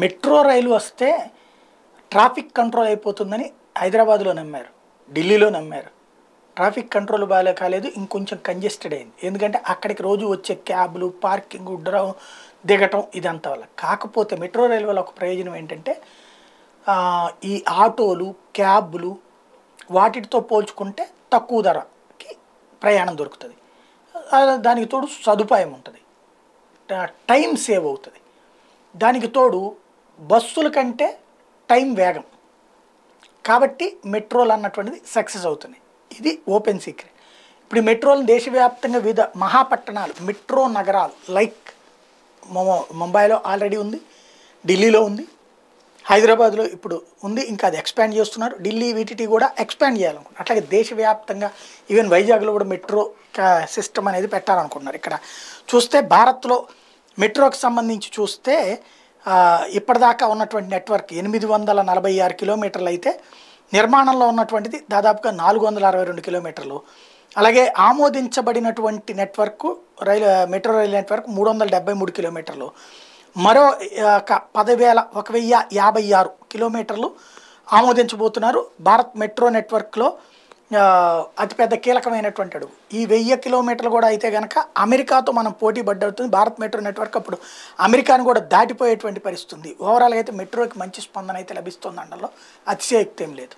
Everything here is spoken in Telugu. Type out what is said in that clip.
మెట్రో రైలు వస్తే ట్రాఫిక్ కంట్రోల్ అయిపోతుందని హైదరాబాద్లో నమ్మారు ఢిల్లీలో నమ్మారు ట్రాఫిక్ కంట్రోల్ బాగా కాలేదు ఇంకొంచెం కంజెస్టెడ్ అయింది ఎందుకంటే అక్కడికి రోజు వచ్చే క్యాబ్లు పార్కింగ్ ఉండడం దిగటం ఇదంతా వల్ల కాకపోతే మెట్రో రైలు వల్ల ఒక ప్రయోజనం ఏంటంటే ఈ ఆటోలు క్యాబ్లు వాటితో పోల్చుకుంటే తక్కువ ధరకి ప్రయాణం దొరుకుతుంది దానికి తోడు సదుపాయం ఉంటుంది టైం సేవ్ అవుతుంది దానికి తోడు బస్సుల కంటే టైం వేగం కాబట్టి మెట్రోలు అన్నటువంటిది సక్సెస్ అవుతుంది ఇది ఓపెన్ సీక్రెట్ ఇప్పుడు మెట్రోలు దేశవ్యాప్తంగా వివిధ మహాపట్టణాలు మెట్రో నగరాలు లైక్ ముంబైలో ఆల్రెడీ ఉంది ఢిల్లీలో ఉంది హైదరాబాద్లో ఇప్పుడు ఉంది ఇంకా అది ఎక్స్పాండ్ చేస్తున్నారు ఢిల్లీ వీటిటి కూడా ఎక్స్పాండ్ చేయాలనుకున్నారు అట్లాగే దేశవ్యాప్తంగా ఈవెన్ వైజాగ్లో కూడా మెట్రో సిస్టమ్ అనేది పెట్టాలనుకున్నారు ఇక్కడ చూస్తే భారత్లో మెట్రోకి సంబంధించి చూస్తే ఇప్పటిదాకా ఉన్నటువంటి నెట్వర్క్ ఎనిమిది వందల నలభై ఆరు కిలోమీటర్లు అయితే నిర్మాణంలో ఉన్నటువంటిది దాదాపుగా నాలుగు వందల అరవై రెండు కిలోమీటర్లు అలాగే ఆమోదించబడినటువంటి నెట్వర్క్ రైలు మెట్రో రైలు నెట్వర్క్ మూడు వందల డెబ్బై మూడు కిలోమీటర్లు మరో పదివేల ఒక వెయ్యి యాభై ఆరు కిలోమీటర్లు ఆమోదించబోతున్నారు భారత్ మెట్రో నెట్వర్క్లో అతిపెద్ద కీలకమైనటువంటి అడుగు ఈ వెయ్యి కిలోమీటర్లు కూడా అయితే కనుక అమెరికాతో మనం పోటీ పడ్డవుతుంది భారత్ మెట్రో నెట్వర్క్ అప్పుడు అమెరికాను కూడా దాటిపోయేటువంటి పరిస్థితి ఉంది ఓవరాల్గా అయితే మెట్రోకి మంచి స్పందన అయితే లభిస్తుంది అండలో అతిశయక్తి ఏం లేదు